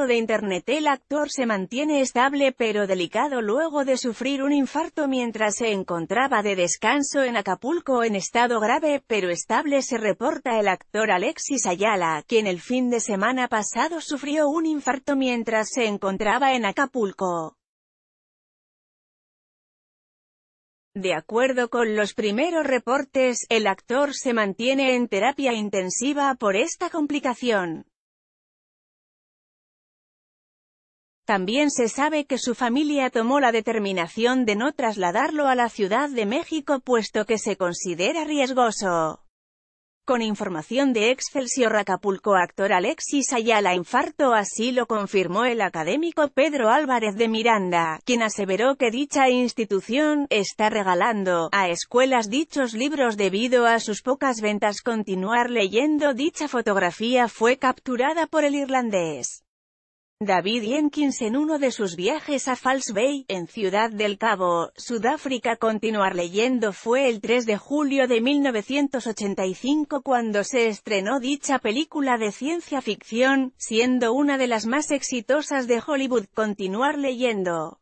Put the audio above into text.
de Internet el actor se mantiene estable pero delicado luego de sufrir un infarto mientras se encontraba de descanso en Acapulco en estado grave pero estable se reporta el actor Alexis Ayala, quien el fin de semana pasado sufrió un infarto mientras se encontraba en Acapulco. De acuerdo con los primeros reportes, el actor se mantiene en terapia intensiva por esta complicación. También se sabe que su familia tomó la determinación de no trasladarlo a la Ciudad de México puesto que se considera riesgoso. Con información de Excelsior Acapulco actor Alexis Ayala infarto así lo confirmó el académico Pedro Álvarez de Miranda, quien aseveró que dicha institución está regalando a escuelas dichos libros debido a sus pocas ventas. Continuar leyendo dicha fotografía fue capturada por el irlandés. David Jenkins en uno de sus viajes a False Bay, en Ciudad del Cabo, Sudáfrica. Continuar leyendo fue el 3 de julio de 1985 cuando se estrenó dicha película de ciencia ficción, siendo una de las más exitosas de Hollywood. Continuar leyendo.